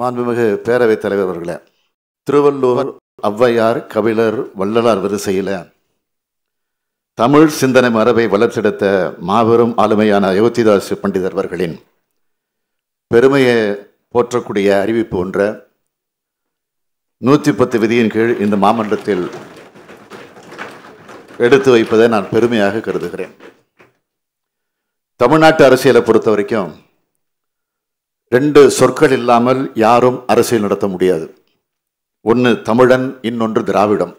மாண்புமிகு பேரவைத் தலைவர் அவர்களே திருவள்ளுவர் ஔவையார் கபிலர் வள்ளலார் வரிசையில் தமிழ் சிந்தனை மரபை வளர்த்தெடுத்த மாபெரும் ஆளுமையான அயோத்திதாசு பண்டிதர் அவர்களின் பெருமையை போற்றக்கூடிய அறிவிப்பு ஒன்ற நூற்றி பத்து விதியின் கீழ் இந்த மாமன்றத்தில் எடுத்து வைப்பதை நான் பெருமையாக கருதுகிறேன் தமிழ்நாட்டு அரசியலை பொறுத்த வரைக்கும் ரெண்டு சொற்கள் இல்லாமல் யாரும் அரசியல் நடத்த முடியாது ஒன்று தமிழன் இன்னொன்று திராவிடம்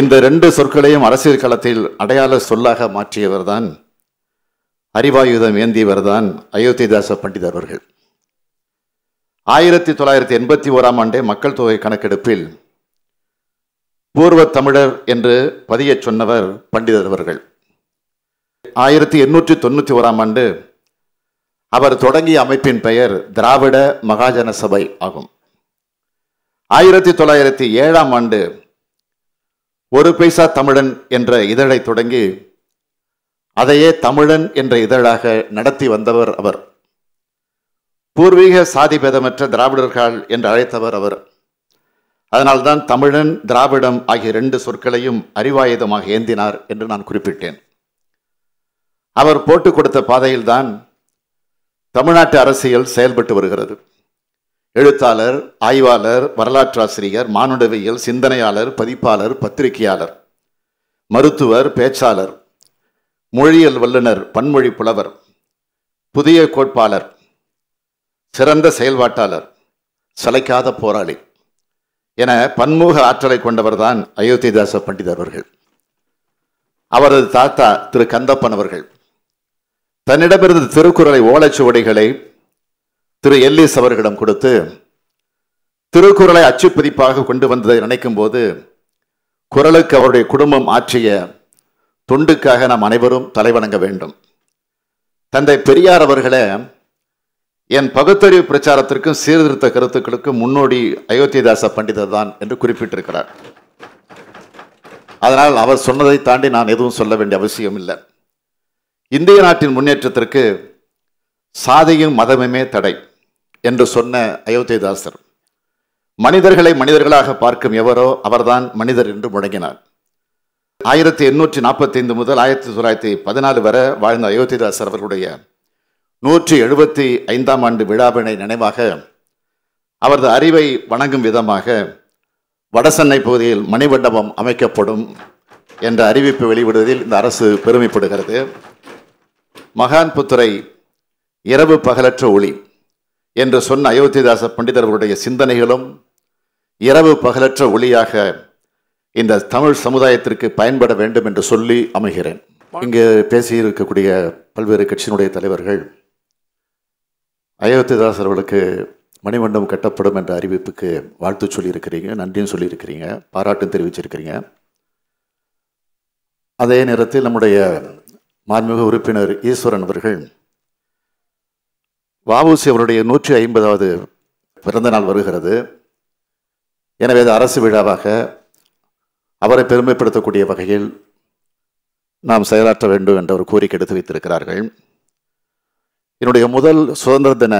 இந்த ரெண்டு சொற்களையும் அரசியல் களத்தில் அடையாள சொல்லாக மாற்றியவர் தான் அறிவாயுதம் ஏந்தியவர் தான் அயோத்திதாச பண்டிதர் அவர்கள் ஆயிரத்தி தொள்ளாயிரத்தி எண்பத்தி ஓராம் ஆண்டே மக்கள் தொகை கணக்கெடுப்பில் பூர்வ தமிழர் என்று பதியச் சொன்னவர் பண்டிதர் அவர்கள் ஆயிரத்தி எண்ணூற்றி தொண்ணூற்றி ஓராம் ஆண்டு அவர் தொடங்கிய அமைப்பின் பெயர் திராவிட மகாஜன சபை ஆகும் ஆயிரத்தி தொள்ளாயிரத்தி ஏழாம் ஆண்டு ஒரு பைசா தமிழன் என்ற இதழை தொடங்கி அதையே தமிழன் என்ற இதழாக நடத்தி வந்தவர் அவர் பூர்வீக சாதி பேதமற்ற திராவிடர்கள் என்று அழைத்தவர் அவர் அதனால்தான் தமிழன் திராவிடம் ஆகிய ரெண்டு சொற்களையும் அறிவாயுதமாக ஏந்தினார் என்று நான் குறிப்பிட்டேன் அவர் போட்டுக் கொடுத்த பாதையில்தான் தமிழ்நாட்டு அரசியல் செயல்பட்டு வருகிறது எழுத்தாளர் ஆய்வாளர் வரலாற்றாசிரியர் மானுடவியல் சிந்தனையாளர் பதிப்பாளர் பத்திரிகையாளர் மருத்துவர் பேச்சாளர் மொழியியல் வல்லுநர் பன்மொழி புலவர் புதிய கோட்பாளர் சிறந்த செயல்பாட்டாளர் சளைக்காத போராளி என பன்முக ஆற்றலை கொண்டவர்தான் அயோத்திதாச பண்டிதர் அவர்கள் அவரது தாத்தா திரு கந்தப்பன் அவர்கள் தன்னிடமிருந்த திருக்குறளை ஓலைச்சுவடிகளை திரு எல்லிஸ் அவர்களிடம் கொடுத்து திருக்குறளை அச்சுப்பதிப்பாக கொண்டு வந்ததை நினைக்கும் போது குரலுக்கு அவருடைய குடும்பம் ஆற்றிய தொண்டுக்காக நாம் அனைவரும் தலைவணங்க வேண்டும் தந்தை பெரியார் அவர்களை என் பகுத்தறிவு பிரச்சாரத்திற்கும் சீர்திருத்த கருத்துக்களுக்கும் முன்னோடி அயோத்தியதாச பண்டிதர் தான் என்று குறிப்பிட்டிருக்கிறார் அதனால் அவர் சொன்னதை தாண்டி நான் எதுவும் சொல்ல வேண்டிய அவசியம் இல்லை இந்திய நாட்டின் முன்னேற்றத்திற்கு சாதியும் மதமுமே தடை என்று சொன்ன அயோத்திதாசர் மனிதர்களை மனிதர்களாக பார்க்கும் எவரோ அவர்தான் மனிதர் என்று முழங்கினார் ஆயிரத்தி எண்ணூற்றி நாற்பத்தைந்து முதல் ஆயிரத்தி தொள்ளாயிரத்தி பதினாலு வரை வாழ்ந்த அயோத்திதாசர் அவர்களுடைய நூற்றி எழுபத்தி ஐந்தாம் ஆண்டு விழாவினை நினைவாக அவரது அறிவை வணங்கும் விதமாக வடசென்னை பகுதியில் மணிமண்டபம் அமைக்கப்படும் என்ற அறிவிப்பு வெளிவிடுவதில் இந்த அரசு பெருமைப்படுகிறது மகான் புத்துரை இரவு பகலற்ற ஒளி என்று சொன்ன அயோத்திதாச பண்டிதர் அவருடைய சிந்தனைகளும் இரவு பகலற்ற ஒளியாக இந்த தமிழ் சமுதாயத்திற்கு பயன்பட வேண்டும் என்று சொல்லி அமைகிறேன் இங்கு பேசியிருக்கக்கூடிய பல்வேறு கட்சியினுடைய தலைவர்கள் அயோத்திதாசர்களுக்கு அவர்களுக்கு மணிமண்டபம் கட்டப்படும் என்ற அறிவிப்புக்கு வாழ்த்து சொல்லியிருக்கிறீங்க நன்றியும் சொல்லியிருக்கிறீங்க பாராட்டும் தெரிவிச்சிருக்கிறீங்க அதே நேரத்தில் நம்முடைய மார்மிக உறுப்பினர் ஈஸ்வரன் அவர்கள் வாவூசி அவருடைய நூற்றி ஐம்பதாவது பிறந்தநாள் வருகிறது எனவே அது அரசு விழாவாக அவரை பெருமைப்படுத்தக்கூடிய வகையில் நாம் செயலாற்ற வேண்டும் என்ற ஒரு கோரிக்கை எடுத்து வைத்திருக்கிறார்கள் என்னுடைய முதல் சுதந்திர தின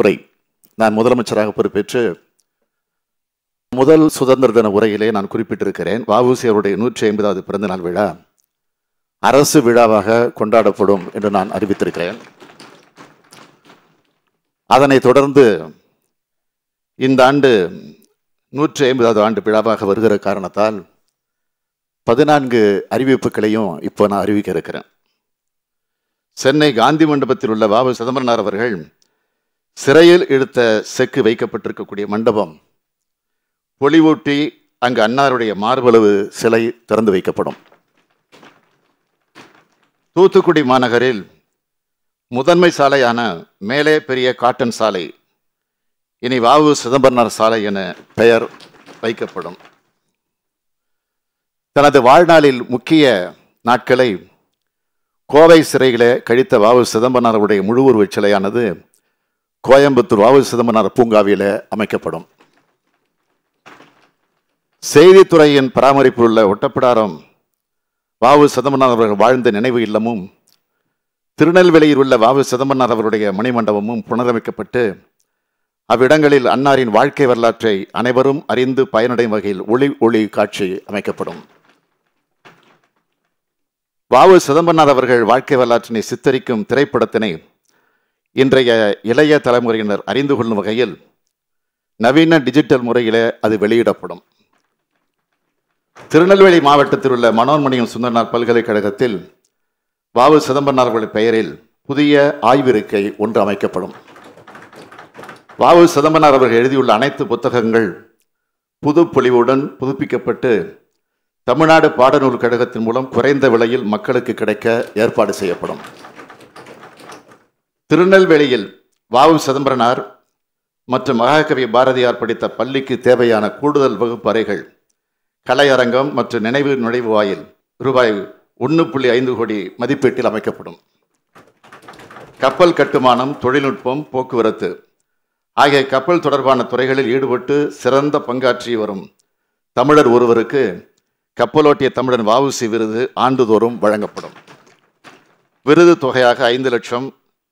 உரை நான் முதலமைச்சராக பொறுப்பேற்று முதல் சுதந்திர தின உரையிலே நான் குறிப்பிட்டிருக்கிறேன் வாவூசி அவருடைய நூற்றி ஐம்பதாவது பிறந்தநாள் விழா அரசு விழாவாக கொண்டாடப்படும் என்று நான் அறிவித்திருக்கிறேன் அதனைத் தொடர்ந்து இந்த ஆண்டு நூற்றி ஐம்பதாவது ஆண்டு விழாவாக வருகிற காரணத்தால் பதினான்கு அறிவிப்புகளையும் இப்போ நான் அறிவிக்க இருக்கிறேன் சென்னை காந்தி மண்டபத்தில் உள்ள பாபு சிதம்பரனார் அவர்கள் சிறையில் இழுத்த செக்கு வைக்கப்பட்டிருக்கக்கூடிய மண்டபம் பொலிவூட்டி அங்கு அன்னாருடைய மார்பளவு சிலை திறந்து வைக்கப்படும் தூத்துக்குடி மாநகரில் முதன்மை சாலையான மேலே பெரிய காட்டன் சாலை இனி வாவு சிதம்பரனார் சாலை என பெயர் வைக்கப்படும் தனது வாழ்நாளில் முக்கிய நாட்களை கோவை சிறையிலே கழித்த வாவு சிதம்பரனாருடைய முழு உருவ சிலையானது கோயம்புத்தூர் வாவு சிதம்பரனார் பூங்காவில் அமைக்கப்படும் செய்தித்துறையின் பராமரிப்பில் உள்ள ஒட்டப்பிடாரம் வாவு சிதம்பரநாத் அவர்கள் வாழ்ந்த நினைவு இல்லமும் திருநெல்வேலியில் உள்ள வாவு சிதம்பரநாத் அவருடைய மணிமண்டபமும் புனரமைக்கப்பட்டு அவ்விடங்களில் அன்னாரின் வாழ்க்கை வரலாற்றை அனைவரும் அறிந்து பயனடையும் வகையில் ஒளி ஒளி காட்சி அமைக்கப்படும் வாவு சிதம்பரநாத் அவர்கள் வாழ்க்கை வரலாற்றினை சித்தரிக்கும் திரைப்படத்தினை இன்றைய இளைய தலைமுறையினர் அறிந்து கொள்ளும் வகையில் நவீன டிஜிட்டல் முறையில் அது வெளியிடப்படும் திருநெல்வேலி மாவட்டத்தில் உள்ள மனோன்மணியம் சுந்தரனார் பல்கலைக்கழகத்தில் வாவு சிதம்பரனார் அவர்கள் பெயரில் புதிய ஆய்விருக்கை ஒன்று அமைக்கப்படும் வாவு சிதம்பரனார் அவர்கள் எழுதியுள்ள அனைத்து புத்தகங்கள் புது பொலிவுடன் புதுப்பிக்கப்பட்டு தமிழ்நாடு பாடநூல் கழகத்தின் மூலம் குறைந்த விலையில் மக்களுக்கு கிடைக்க ஏற்பாடு செய்யப்படும் திருநெல்வேலியில் வாவு சிதம்பரனார் மற்றும் மகாகவி பாரதியார் படித்த பள்ளிக்கு தேவையான கூடுதல் வகுப்பறைகள் கலையரங்கம் மற்றும் நினைவு நுழைவு வாயில் ரூபாய் ஒன்று புள்ளி ஐந்து கோடி மதிப்பீட்டில் அமைக்கப்படும் கப்பல் கட்டுமானம் தொழில்நுட்பம் போக்குவரத்து ஆகிய கப்பல் தொடர்பான துறைகளில் ஈடுபட்டு சிறந்த பங்காற்றி வரும் தமிழர் ஒருவருக்கு கப்பலோட்டிய தமிழன் வாவுசி விருது ஆண்டுதோறும் வழங்கப்படும் விருது தொகையாக ஐந்து லட்சம்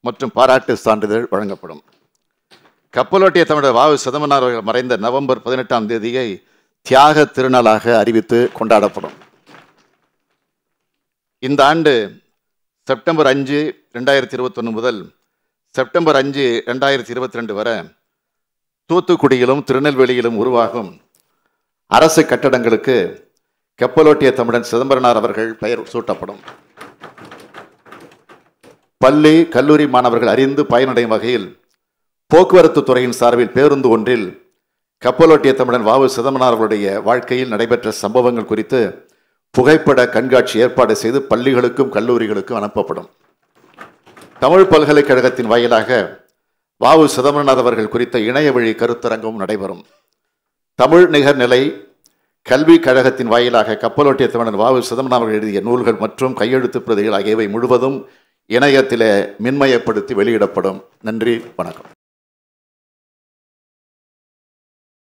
மற்றும் பாராட்டு சான்றிதழ் வழங்கப்படும் கப்பலோட்டிய தமிழர் வாவு சிதம்பரனார் அவர்கள் மறைந்த நவம்பர் பதினெட்டாம் தேதியை தியாக திருநாளாக அறிவித்து கொண்டாடப்படும் இந்த ஆண்டு செப்டம்பர் அஞ்சு ரெண்டாயிரத்தி இருபத்தொன்று முதல் செப்டம்பர் அஞ்சு ரெண்டாயிரத்தி இருபத்தி ரெண்டு வரை தூத்துக்குடியிலும் திருநெல்வேலியிலும் உருவாகும் அரசு கட்டடங்களுக்கு கெப்பலோட்டிய தமிழன் சிதம்பரனார் அவர்கள் பெயர் சூட்டப்படும் பள்ளி கல்லூரி மாணவர்கள் அறிந்து பயனடையும் வகையில் போக்குவரத்து துறையின் சார்பில் பேருந்து ஒன்றில் கப்பலோட்டிய தமிழன் வாவு சிதம்பரனார் வாழ்க்கையில் நடைபெற்ற சம்பவங்கள் குறித்து புகைப்பட கண்காட்சி ஏற்பாடு செய்து பள்ளிகளுக்கும் கல்லூரிகளுக்கும் அனுப்பப்படும் தமிழ் பல்கலைக்கழகத்தின் வாயிலாக வாவு சிதம்பரநாத் அவர்கள் குறித்த இணைய வழி கருத்தரங்கம் நடைபெறும் தமிழ் நிகர்நிலை கல்வி கழகத்தின் வாயிலாக கப்பலோட்டிய தமிழன் வாவு சிதம்பரனார் அவர்கள் எழுதிய நூல்கள் மற்றும் கையெழுத்து பிரதிகள் ஆகியவை முழுவதும் இணையத்திலே மின்மயப்படுத்தி வெளியிடப்படும் நன்றி வணக்கம்